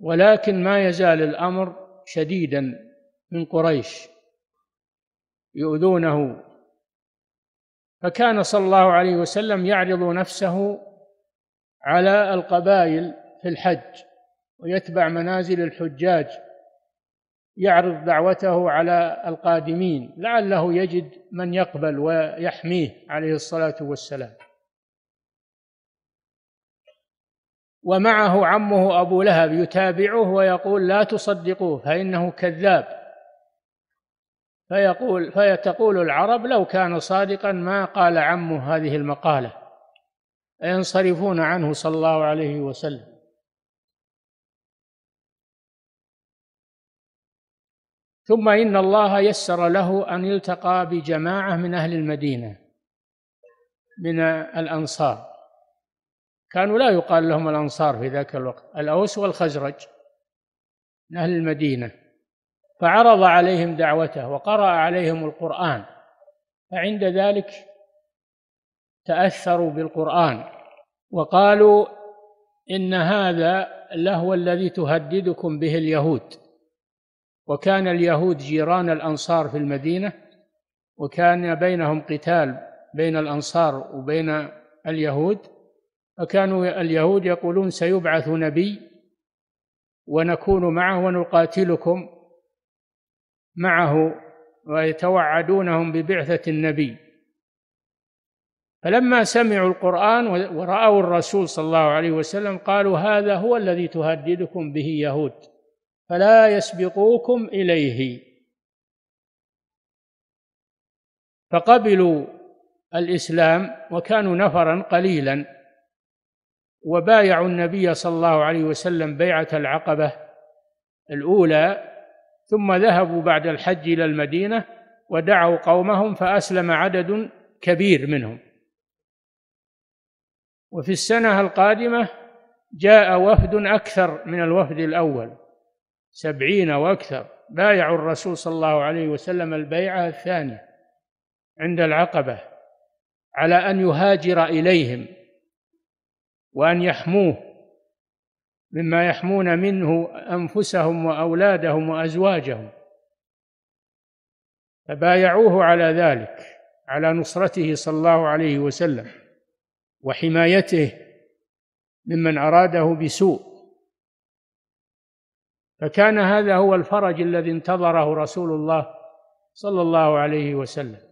ولكن ما يزال الأمر شديدا من قريش يؤذونه فكان صلى الله عليه وسلم يعرض نفسه على القبائل في الحج ويتبع منازل الحجاج يعرض دعوته على القادمين لعله يجد من يقبل ويحميه عليه الصلاه والسلام ومعه عمه أبو لهب يتابعه ويقول لا تصدقوه فإنه كذاب فيقول فيتقول العرب لو كان صادقا ما قال عمه هذه المقالة ينصرفون عنه صلى الله عليه وسلم ثم إن الله يسر له أن يلتقى بجماعة من أهل المدينة من الأنصار كانوا لا يقال لهم الأنصار في ذاك الوقت الأوس والخزرج من أهل المدينة فعرض عليهم دعوته وقرأ عليهم القرآن فعند ذلك تأثروا بالقرآن وقالوا إن هذا لهو الذي تهددكم به اليهود وكان اليهود جيران الأنصار في المدينة وكان بينهم قتال بين الأنصار وبين اليهود فكانوا اليهود يقولون سيبعث نبي ونكون معه ونقاتلكم معه ويتوعدونهم ببعثة النبي فلما سمعوا القرآن ورأوا الرسول صلى الله عليه وسلم قالوا هذا هو الذي تهددكم به يهود فلا يسبقوكم إليه فقبلوا الإسلام وكانوا نفرا قليلا وبايعوا النبي صلى الله عليه وسلم بيعة العقبة الأولى ثم ذهبوا بعد الحج إلى المدينة ودعوا قومهم فأسلم عدد كبير منهم وفي السنة القادمة جاء وفد أكثر من الوفد الأول سبعين وأكثر بايعوا الرسول صلى الله عليه وسلم البيعة الثانية عند العقبة على أن يهاجر إليهم وأن يحموه مما يحمون منه أنفسهم وأولادهم وأزواجهم فبايعوه على ذلك على نصرته صلى الله عليه وسلم وحمايته ممن أراده بسوء فكان هذا هو الفرج الذي انتظره رسول الله صلى الله عليه وسلم